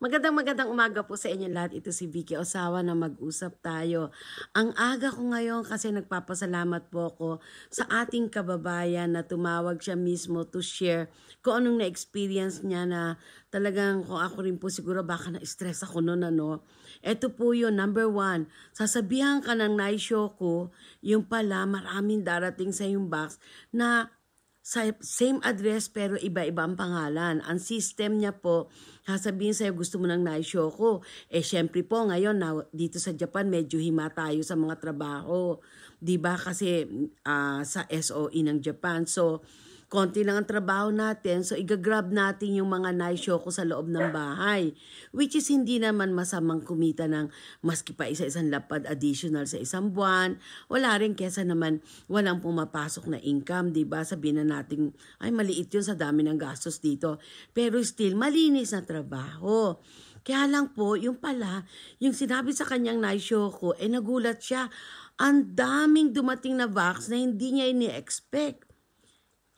Magandang magandang umaga po sa inyo lahat. Ito si Vicky Osawa na mag-usap tayo. Ang aga ko ngayon kasi nagpapasalamat po ako sa ating kababayan na tumawag siya mismo to share kung anong na-experience niya na talagang kung ako rin po siguro baka na-stress ako noon ano. Ito po yun, number one, sasabihan ka ng naisyo ko, yung pala maraming darating sa yung box na same address pero iba-iba ang pangalan. Ang system niya po, sasabihin sa'yo gusto mo ng naisyo ko. Eh syempre po ngayon na, dito sa Japan medyo hima tayo sa mga trabaho. 'Di ba Kasi uh, sa SOE ng Japan. So Konti lang ang trabaho natin, so igagrab natin yung mga nice ko sa loob ng bahay. Which is hindi naman masamang kumita ng maski pa isa-isang lapad additional sa isang buwan. Wala rin kesa naman walang pumapasok na income, di ba? Sabihin na natin, ay maliit yun sa dami ng gastos dito. Pero still, malinis na trabaho. Kaya lang po, yung pala, yung sinabi sa kanyang naisyo ko, eh nagulat siya. Ang daming dumating na vax na hindi niya ini-expect.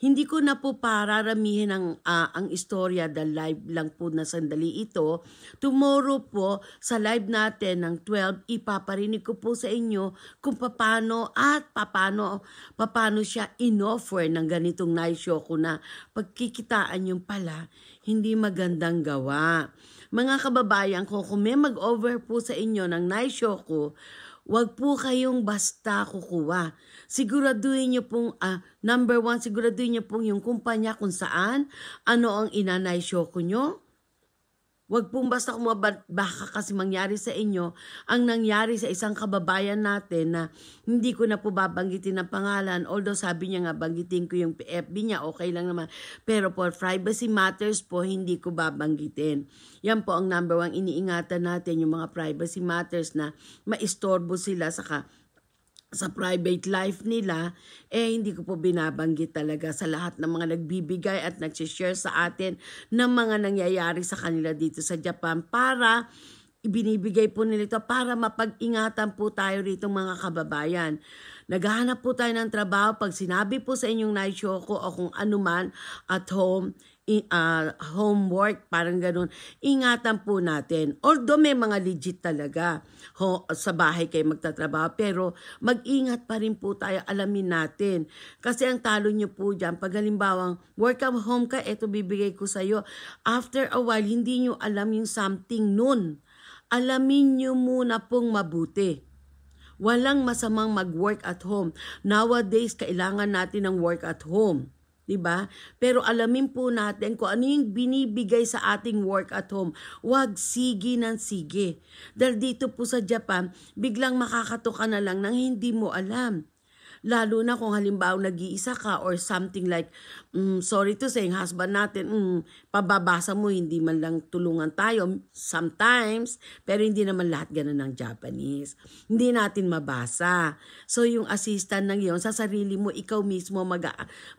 Hindi ko na po pararamihin ang, uh, ang istorya the live lang po na sandali ito. Tomorrow po sa live natin ng 12, ipaparinig ko po sa inyo kung paano at paano, paano siya inoffer ng ganitong night show ko na pagkikitaan yung pala hindi magandang gawa. Mga kababayan ko, kung may mag-over po sa inyo ng night show ko, Huwag po kayong basta kukuha. Siguraduhin niyo pong, uh, number one, siguraduhin niyo pong yung kumpanya kung saan, ano ang inanay ko nyo, Huwag pong basta kumabad, baka kasi mangyari sa inyo ang nangyari sa isang kababayan natin na hindi ko na po babanggitin ang pangalan. Although sabi niya nga, banggitin ko yung FB niya, okay lang naman. Pero for privacy matters po, hindi ko babanggitin. Yan po ang number one iniingatan natin, yung mga privacy matters na maistorbo sila saka sa private life nila, eh hindi ko po binabanggit talaga sa lahat ng mga nagbibigay at nagsishare sa atin ng mga nangyayari sa kanila dito sa Japan para ibinibigay po nila ito para mapag-ingatan po tayo rito mga kababayan. Naghahanap po tayo ng trabaho pag sinabi po sa inyong naisyo ko o kung anuman at home, uh, homework, parang ganun. Ingatan po natin. Although may mga legit talaga ho, sa bahay kayo magtatrabaho, pero mag-ingat pa rin po tayo, alamin natin. Kasi ang talo nyo po dyan, pag halimbawang work from home ka, eto bibigay ko sa'yo. After a while, hindi nyo alam yung something nun. Alamin nyo muna pong mabuti. Walang masamang mag-work at home. Nowadays, kailangan natin ng work at home Diba? Pero alamin po natin kung ano yung binibigay sa ating work at home. Huwag sige ng sige. Dahil dito po sa Japan, biglang makakatoka na lang nang hindi mo alam. Lalo na kung halimbawa nag-iisa ka or something like mm, sorry to say, husband natin, mm, pababasa mo, hindi man lang tulungan tayo sometimes, pero hindi naman lahat ganun ng Japanese. Hindi natin mabasa. So yung assistant ng yon sa sarili mo, ikaw mismo mag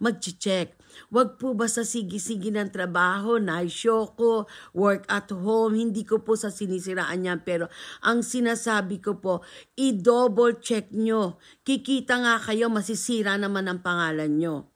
mag-check. Wag po ba sa sige-sige ng trabaho, naisyo ko, work at home, hindi ko po sa sinisiraan niya, pero ang sinasabi ko po, i-double check nyo. Kikita nga kayo, masisira naman ang pangalan nyo.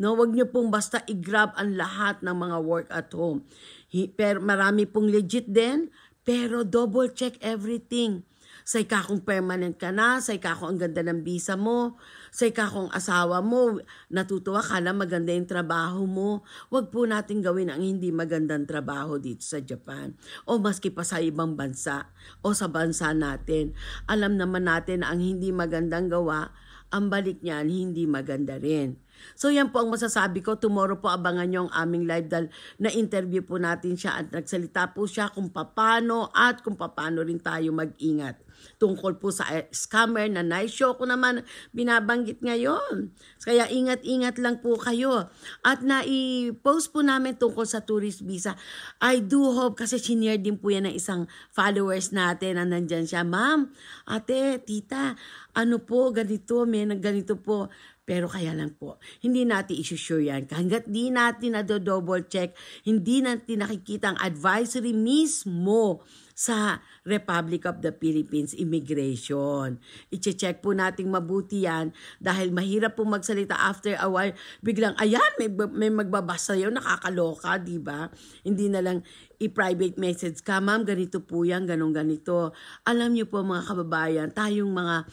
No, wag niyo pong basta i-grab ang lahat ng mga work at home. He, pero marami pong legit din, pero double check everything. Say ka kung permanent ka na, say ka kung ang ganda ng visa mo, say ka kung asawa mo, natutuwa ka na maganda yung trabaho mo. wag po natin gawin ang hindi magandang trabaho dito sa Japan. O maski pa sa ibang bansa o sa bansa natin. Alam naman natin na ang hindi magandang gawa, ang balik niyan hindi maganda rin. So yan po ang masasabi ko. Tomorrow po abangan nyo ang aming live dahil na-interview po natin siya at nagsalita po siya kung paano at kung paano rin tayo mag-ingat. Tungkol po sa scammer na nice show ko naman binabanggit ngayon. Kaya ingat-ingat lang po kayo. At nai-post po namin tungkol sa tourist visa. I do hope kasi senior din po yan ng isang followers natin na nandyan siya. Ma'am, ate, tita, ano po, ganito, may ganito po pero kaya lang po, hindi natin isusure yan. Hanggat di natin na double check, hindi natin nakikita ang advisory mismo sa Republic of the Philippines Immigration. i check po nating mabuti yan dahil mahirap po magsalita after a while. Biglang, ayan, may, may magbabasa yun, nakakaloka, di ba? Hindi na lang i-private message ka, ma'am, ganito po yan, ganong ganito. Alam niyo po mga kababayan, tayong mga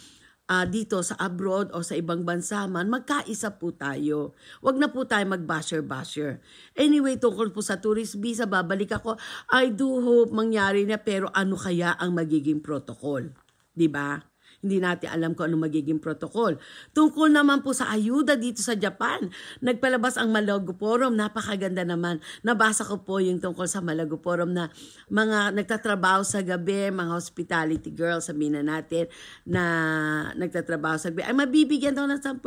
uh, dito sa abroad o sa ibang bansa man, magkaisa po tayo. Huwag na po tayo mag-basher-basher. Anyway, tungkol po sa tourist visa, babalik ako. I do hope mangyari na pero ano kaya ang magiging protocol? 'Di ba? Hindi natin alam kung ano magiging protocol. Tungkol naman po sa ayuda dito sa Japan, nagpalabas ang Malago Forum. Napakaganda naman. Nabasa ko po yung tungkol sa Malago Forum na mga nagtatrabaho sa gabi, mga hospitality girls, sabihin na natin, na nagtatrabaho sa gabi. Ay, mabibigyan daw ng 10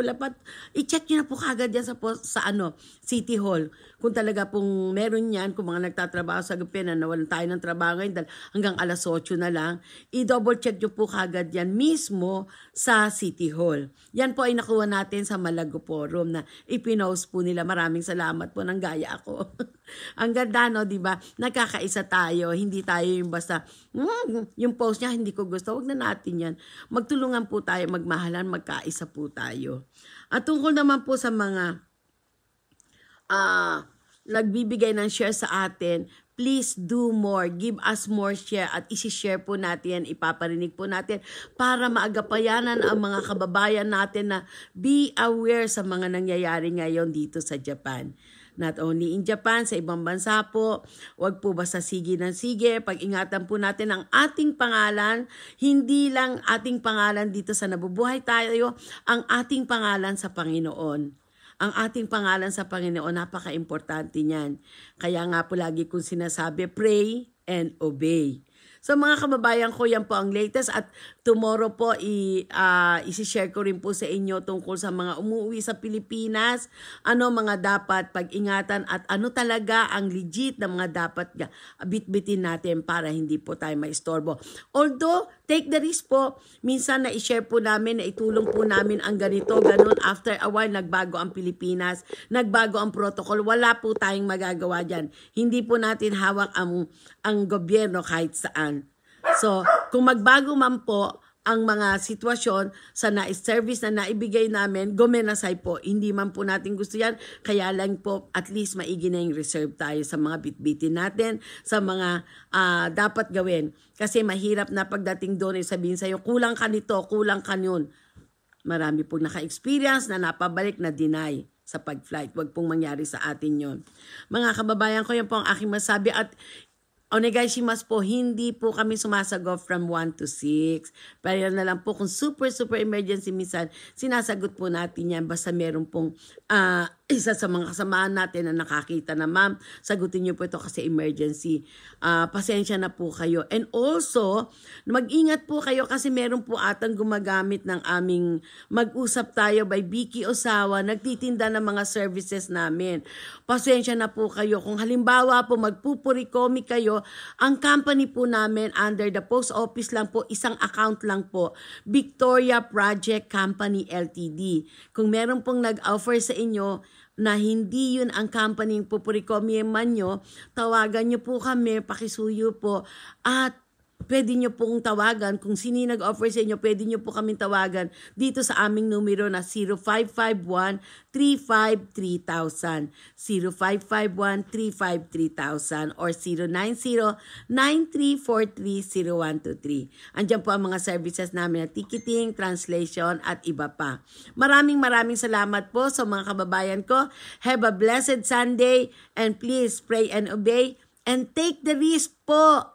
I-check nyo na po kagad yan sa, po, sa ano, City Hall. Kung talaga pong meron yan, kung mga nagtatrabaho sa gabi na nawalan tayo ng trabaho ngayon, hanggang alas 8 na lang, i-double check nyo po kagad yan. Minsan, mismo sa City Hall. Yan po ay nakuha natin sa Malago Forum na ipinost po nila. Maraming salamat po nang gaya ako. Ang ganda no, 'di ba? Nagkakaisa tayo, hindi tayo yung basta mm, yung post niya hindi ko gusto. wag na natin 'yan. Magtulungan po tayo, magmahalan, magkaisa po tayo. At tungkol naman po sa mga ah uh, nagbibigay ng share sa atin, please do more. Give us more share at isishare po natin, ipaparinig po natin para maagapayanan ang mga kababayan natin na be aware sa mga nangyayari ngayon dito sa Japan. Not only in Japan, sa ibang bansa po, wag po basta sige ng sige. Pag-ingatan po natin ang ating pangalan, hindi lang ating pangalan dito sa nabubuhay tayo, ang ating pangalan sa Panginoon. Ang ating pangalan sa Panginoon, napaka-importante niyan. Kaya nga po lagi kong sinasabi, pray and obey. So mga kababayan ko, yan po ang latest at tomorrow po i uh, ah, i-share ko rin po sa inyo tungkol sa mga umuwi sa Pilipinas, ano mga dapat pag-ingatan at ano talaga ang legit na mga dapat bitbitin natin para hindi po tayo maistorbo. Although take the risk po. Minsan na i-share po namin, na itulong po namin ang ganito, ganun. After a while, nagbago ang Pilipinas, nagbago ang protocol. Wala po tayong magagawa dyan. Hindi po natin hawak ang, ang gobyerno kahit saan. So, kung magbago man po, ang mga sitwasyon sa na service na naibigay namin, gomenasay po. Hindi man po natin gusto yan, kaya lang po at least maigi na yung reserve tayo sa mga bitbitin natin, sa mga uh, dapat gawin. Kasi mahirap na pagdating doon eh, sabihin sa'yo, kulang ka nito, kulang ka yun. Marami pong naka-experience na napabalik na deny sa pag-flight. Huwag pong mangyari sa atin yon. Mga kababayan ko, yan po ang aking masabi. At o Mas po, hindi po kami sumasagot from 1 to 6. Pero yan na lang po, kung super, super emergency minsan, sinasagot po natin yan basta meron pong uh, isa sa mga kasamaan natin na nakakita na, ma'am, sagutin niyo po ito kasi emergency. Uh, pasensya na po kayo. And also, mag-ingat po kayo kasi meron po atang gumagamit ng aming mag-usap tayo by Biki Osawa, nagtitinda ng mga services namin. Pasensya na po kayo. Kung halimbawa po magpupurikomi kayo, ang company po namin under the post office lang po, isang account lang po, Victoria Project Company LTD. Kung meron pong nag-offer sa inyo, na hindi yun ang company yung pupurikomye man nyo, tawagan nyo po kami, pakisuyo po, at pwede nyo pong tawagan. Kung sino nag-offer sa inyo, pwede nyo po kami tawagan dito sa aming numero na 0551-353,000. 0551-353,000 or 090-9343-0123. Andiyan po ang mga services namin na ticketing, translation at iba pa. Maraming maraming salamat po sa mga kababayan ko. Have a blessed Sunday and please pray and obey and take the risk po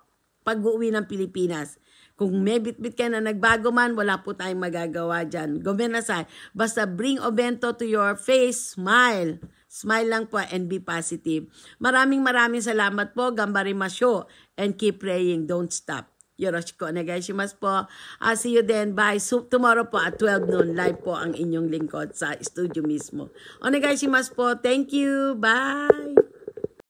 pag-uwi ng Pilipinas. Kung may bitbit ka na nagbago man, wala po tayong magagawa dyan. Gawin aside. Basta bring Obento to your face. Smile. Smile lang po and be positive. Maraming maraming salamat po. Gambari Gambarimasyo. And keep praying. Don't stop. Yoroshiku onegaishimasu po. I'll ah, see you then. Bye. So, tomorrow po at 12 noon. Live po ang inyong lingkod sa studio mismo. Onegaishimasu po. Thank you. Bye.